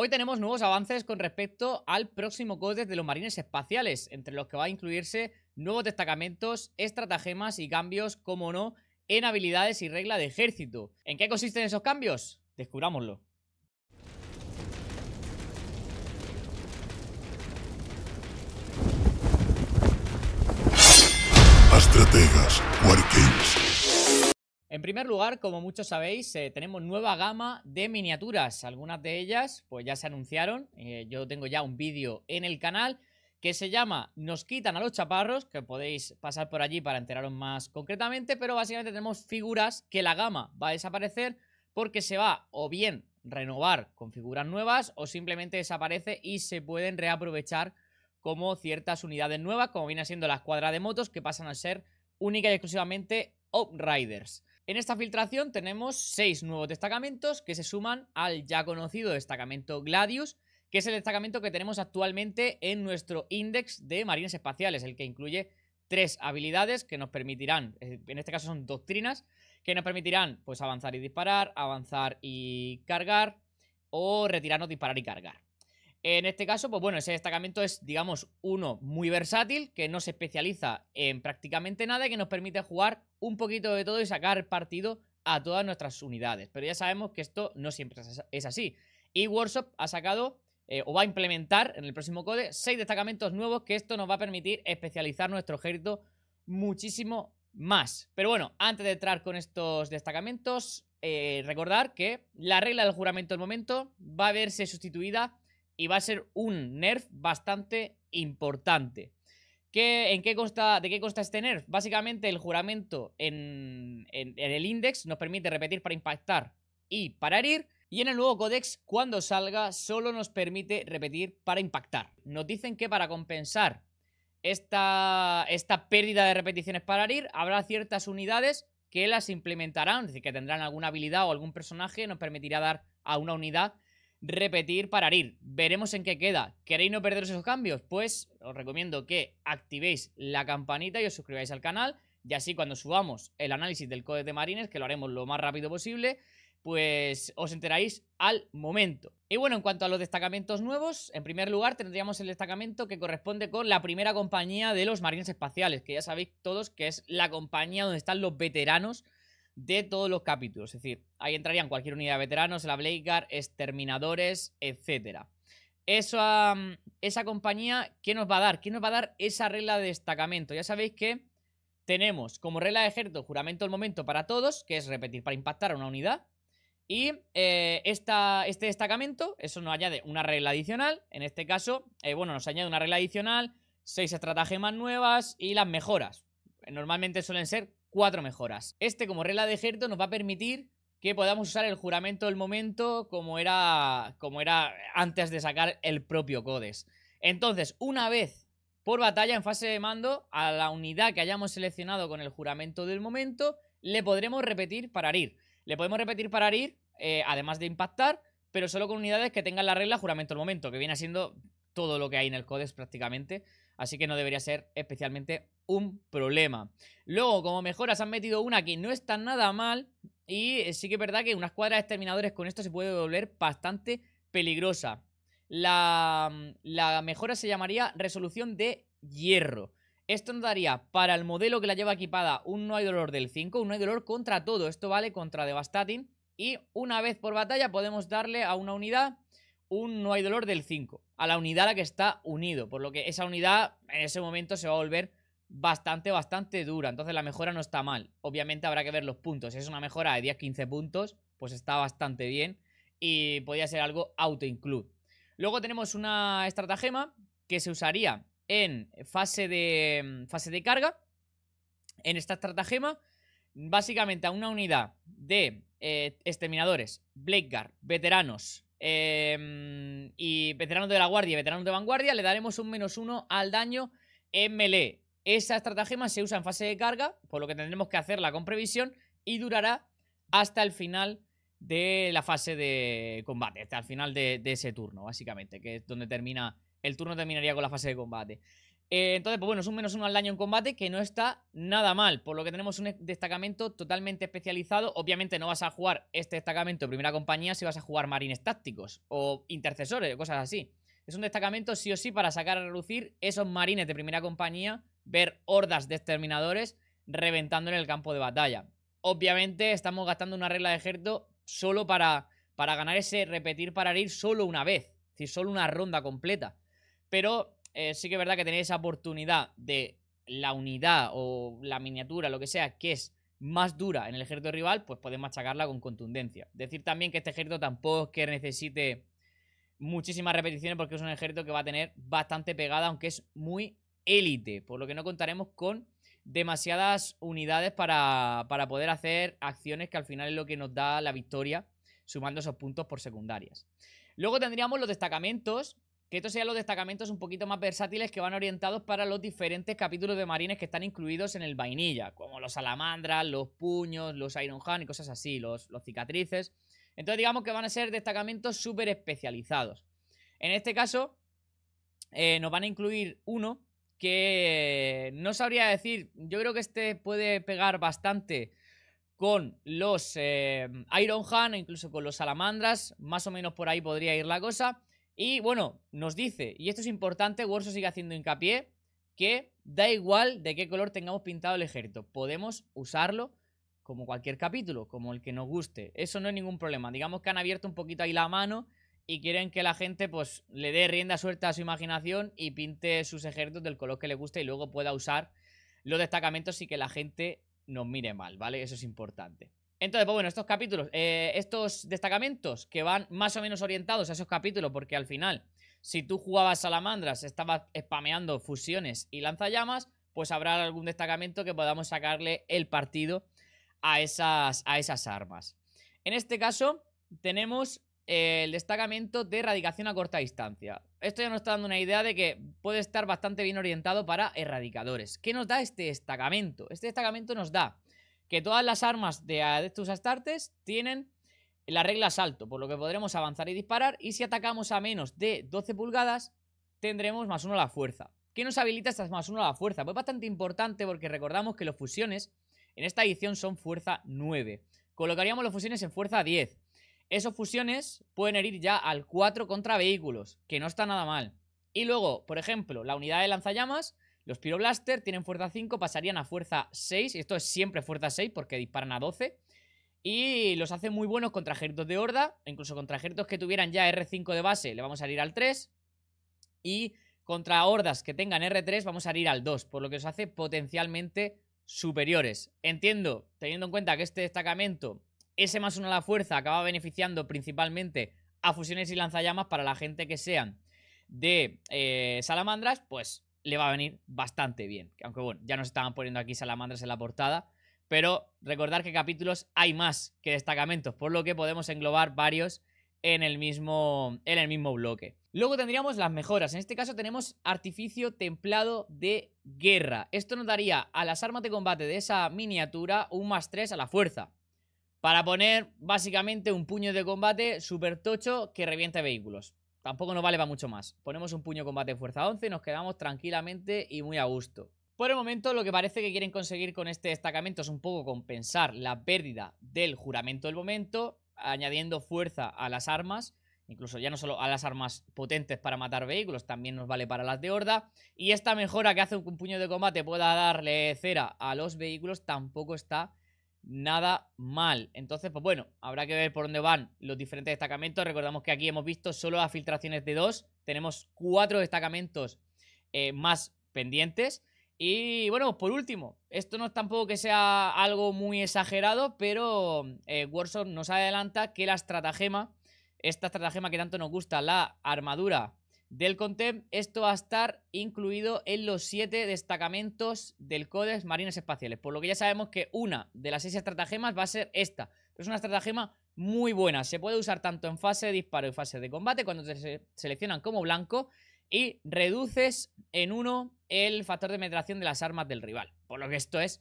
Hoy tenemos nuevos avances con respecto al próximo códex de los marines espaciales, entre los que va a incluirse nuevos destacamentos, estratagemas y cambios, como no, en habilidades y regla de ejército. ¿En qué consisten esos cambios? Descubrámoslo. Estrategas, en primer lugar, como muchos sabéis, eh, tenemos nueva gama de miniaturas. Algunas de ellas pues ya se anunciaron. Eh, yo tengo ya un vídeo en el canal que se llama Nos quitan a los chaparros, que podéis pasar por allí para enteraros más concretamente, pero básicamente tenemos figuras que la gama va a desaparecer porque se va o bien renovar con figuras nuevas o simplemente desaparece y se pueden reaprovechar como ciertas unidades nuevas, como viene siendo la escuadra de motos, que pasan a ser única y exclusivamente Outriders. En esta filtración tenemos seis nuevos destacamentos que se suman al ya conocido destacamento Gladius, que es el destacamento que tenemos actualmente en nuestro índice de marines espaciales, el que incluye tres habilidades que nos permitirán, eh, en este caso son doctrinas, que nos permitirán pues avanzar y disparar, avanzar y cargar o retirarnos, disparar y cargar. En este caso, pues bueno, ese destacamento es, digamos, uno muy versátil, que no se especializa en prácticamente nada y que nos permite jugar un poquito de todo y sacar partido a todas nuestras unidades. Pero ya sabemos que esto no siempre es así. Y Workshop ha sacado eh, o va a implementar en el próximo code seis destacamentos nuevos que esto nos va a permitir especializar nuestro ejército muchísimo más. Pero bueno, antes de entrar con estos destacamentos, eh, recordar que la regla del juramento del momento va a verse sustituida y va a ser un nerf bastante importante. que en qué ¿De qué consta este nerf? Básicamente el juramento en, el index nos permite repetir para impactar y para herir. Y en el nuevo codex cuando salga, solo nos permite repetir para impactar. Nos dicen que para compensar esta, esta pérdida de repeticiones para herir, habrá ciertas unidades que las implementarán, es decir, que tendrán alguna habilidad o algún personaje, nos permitirá dar a una unidad repetir para herir. Veremos en qué queda. ¿Queréis no perderos esos cambios? Pues os recomiendo que activéis la campanita y os suscribáis al canal. Y así cuando subamos el análisis del código de marines, que lo haremos lo más rápido posible, pues os enteráis al momento. Y bueno, en cuanto a los destacamentos nuevos, en primer lugar tendríamos el destacamento que corresponde con la primera compañía de los marines espaciales, que ya sabéis todos que es la compañía donde están los veteranos de todos los capítulos. Es decir, ahí entrarían cualquier unidad de veteranos, la Guard, exterminadores, etc. Esa, esa compañía, ¿qué nos va a dar? ¿Qué nos va a dar esa regla de destacamento? Ya sabéis que tenemos como regla de ejército juramento al momento para todos, que es repetir para impactar a una unidad. Y eh, este destacamento, eso nos añade una regla adicional. En este caso, eh, bueno, nos añade una regla adicional, seis estratagemas nuevas y las mejoras. Normalmente suelen ser cuatro mejoras. Este, como regla de ejército, nos va a permitir que podamos usar el juramento del momento como era, como era antes de sacar el propio CODES. Entonces, una vez por batalla en fase de mando, a la unidad que hayamos seleccionado con el juramento del momento, le podremos repetir para ir. Le podemos repetir para ir eh, además de impactar, pero solo con unidades que tengan la regla juramento del momento, que viene siendo todo lo que hay en el CODES prácticamente, así que no debería ser especialmente un problema. Luego, como mejoras, han metido una que no está nada mal. Y eh, sí que es verdad que unas cuadras de exterminadores con esto se puede volver bastante peligrosa. La, mm, la mejora se llamaría resolución de hierro. Esto nos daría para el modelo que la lleva equipada un no hay dolor del 5, un no hay dolor contra todo. Esto vale contra Devastating. Y una vez por batalla podemos darle a una unidad un no hay dolor del 5, a la unidad a la que está unido. Por lo que esa unidad en ese momento se va a volver bastante, bastante dura. Entonces la mejora no está mal. Obviamente habrá que ver los puntos. Si es una mejora de 10-15 puntos, pues está bastante bien. Y podría ser algo auto-include. Luego tenemos una estratagema que se usaría en fase de, mm, fase de carga. En esta estratagema, básicamente a una unidad de eh, exterminadores, Blakeguard, veteranos em, y veteranos de la guardia y veteranos de vanguardia, le daremos un menos uno al daño en melee. Esa estratagema se usa en fase de carga, por lo que tendremos que hacerla con previsión y durará hasta el final de la fase de combate, hasta el final de, ese turno, básicamente, que es donde termina, el turno terminaría con la fase de combate. Eh, entonces, pues bueno, es un menos uno al daño en combate que no está nada mal, por lo que tenemos un destacamento totalmente especializado. Obviamente no vas a jugar este destacamento de primera compañía si vas a jugar marines tácticos o intercesores o cosas así. Es un destacamento sí o sí para sacar a relucir esos marines de primera compañía ver hordas de exterminadores reventando en el campo de batalla. Obviamente estamos gastando una regla de ejército solo para, para ganar ese repetir para herir solo una vez, es decir, solo una ronda completa. Pero eh, sí que es verdad que tenéis esa oportunidad de la unidad o la miniatura, lo que sea, que es más dura en el ejército rival, pues podéis machacarla con contundencia. Decir también que este ejército tampoco es que necesite muchísimas repeticiones porque es un ejército que va a tener bastante pegada, aunque es muy élite, por lo que no contaremos con demasiadas unidades para, poder hacer acciones que al final es lo que nos da la victoria, sumando esos puntos por secundarias. Luego tendríamos los destacamentos, que estos sean los destacamentos un poquito más versátiles que van orientados para los diferentes capítulos de marines que están incluidos en el vainilla, como los salamandras, los puños, los Iron y cosas así, los, cicatrices. Entonces digamos que van a ser destacamentos súper especializados. En este caso, eh, nos van a incluir uno que no sabría decir, yo creo que este puede pegar bastante con los eh, Iron Han, e incluso con los salamandras, más o menos por ahí podría ir la cosa. Y bueno, nos dice, y esto es importante, Warso sigue haciendo hincapié, que da igual de qué color tengamos pintado el ejército, podemos usarlo como cualquier capítulo, como el que nos guste. Eso no es ningún problema. Digamos que han abierto un poquito ahí la mano y quieren que la gente pues le dé rienda suelta a su imaginación y pinte sus ejércitos del color que le guste y luego pueda usar los destacamentos y que la gente nos mire mal, ¿vale? Eso es importante. Entonces, pues bueno, estos capítulos, eh, estos destacamentos que van más o menos orientados a esos capítulos, porque al final, si tú jugabas salamandras, estabas spameando fusiones y lanzallamas, pues habrá algún destacamento que podamos sacarle el partido a esas, a esas armas. En este caso, tenemos el destacamento de erradicación a corta distancia. Esto ya nos está dando una idea de que puede estar bastante bien orientado para erradicadores. ¿Qué nos da este destacamento? Este destacamento nos da que todas las armas de Adeptus Astartes tienen la regla salto, por lo que podremos avanzar y disparar, y si atacamos a menos de 12 pulgadas, tendremos más uno a la fuerza. ¿Qué nos habilita estas más uno a la fuerza? Pues bastante importante porque recordamos que los fusiones en esta edición son fuerza 9. Colocaríamos los fusiones en fuerza 10. Esos fusiones pueden herir ya al 4 contra vehículos, que no está nada mal. Y luego, por ejemplo, la unidad de lanzallamas, los piroblaster tienen fuerza 5, pasarían a fuerza 6, y esto es siempre fuerza 6 porque disparan a 12. Y los hace muy buenos contra ejércitos de horda, incluso contra ejércitos que tuvieran ya R5 de base, le vamos a ir al 3. Y contra hordas que tengan R3 vamos a ir al 2, por lo que os hace potencialmente superiores. Entiendo, teniendo en cuenta que este destacamento ese más uno a la fuerza acaba beneficiando principalmente a fusiones y lanzallamas para la gente que sean de eh, salamandras, pues le va a venir bastante bien. Aunque bueno, ya nos estaban poniendo aquí salamandras en la portada. Pero recordar que capítulos hay más que destacamentos, por lo que podemos englobar varios en el mismo, en el mismo bloque. Luego tendríamos las mejoras. En este caso tenemos artificio templado de guerra. Esto nos daría a las armas de combate de esa miniatura un más 3 a la fuerza. Para poner básicamente un puño de combate super tocho que revienta vehículos. Tampoco nos vale para mucho más. Ponemos un puño de combate fuerza 11 y nos quedamos tranquilamente y muy a gusto. Por el momento lo que parece que quieren conseguir con este destacamento es un poco compensar la pérdida del juramento del momento, añadiendo fuerza a las armas, incluso ya no solo a las armas potentes para matar vehículos, también nos vale para las de horda, y esta mejora que hace un puño de combate pueda darle cera a los vehículos tampoco está nada mal. Entonces, pues bueno, habrá que ver por dónde van los diferentes destacamentos. Recordamos que aquí hemos visto solo las filtraciones de dos. Tenemos cuatro destacamentos eh, más pendientes. Y bueno, por último, esto no es tampoco que sea algo muy exagerado, pero eh, Warzone nos adelanta que la estratagema, esta estratagema que tanto nos gusta, la armadura del Contem Esto va a estar incluido en los siete destacamentos del CODES Marines Espaciales. Por lo que ya sabemos que una de las seis estratagemas va a ser esta. es una estratagema muy buena. Se puede usar tanto en fase de disparo y fase de combate cuando te seleccionan como blanco y reduces en uno el factor de meditación de las armas del rival. Por lo que esto es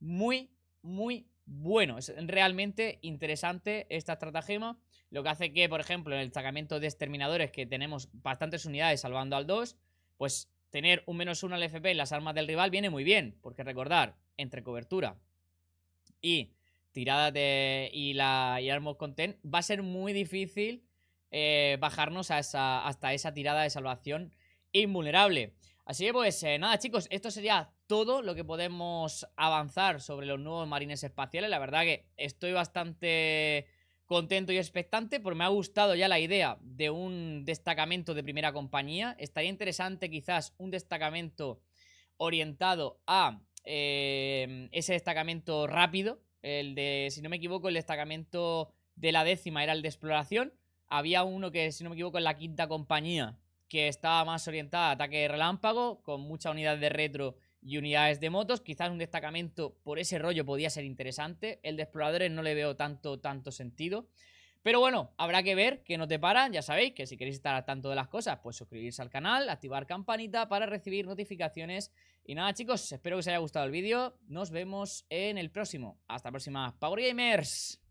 muy, muy bueno. Es realmente interesante esta estratagema lo que hace que, por ejemplo, en el sacamiento de exterminadores, que tenemos bastantes unidades salvando al 2, pues tener un menos 1 al FP en las armas del rival viene muy bien, porque recordar, entre cobertura y tirada de, y, la, y armor content, va a ser muy difícil eh, bajarnos hasta esa tirada de salvación invulnerable. Así que pues eh, nada chicos, esto sería todo lo que podemos avanzar sobre los nuevos marines espaciales. La verdad que estoy bastante contento y expectante, porque me ha gustado ya la idea de un destacamento de primera compañía. Estaría interesante quizás un destacamento orientado a eh, ese destacamento rápido, el de, si no me equivoco, el destacamento de la décima era el de exploración. Había uno que, si no me equivoco, en la quinta compañía, que estaba más orientada a ataque relámpago, con mucha unidad de retro y unidades de motos. Quizás un destacamento por ese rollo podía ser interesante. El de exploradores no le veo tanto, tanto sentido. Pero bueno, habrá que ver Que no te paran, Ya sabéis que si queréis estar al tanto de las cosas, pues suscribirse al canal, activar campanita para recibir notificaciones. Y nada, chicos, espero que os haya gustado el vídeo. Nos vemos en el próximo. Hasta la próxima, Power Gamers.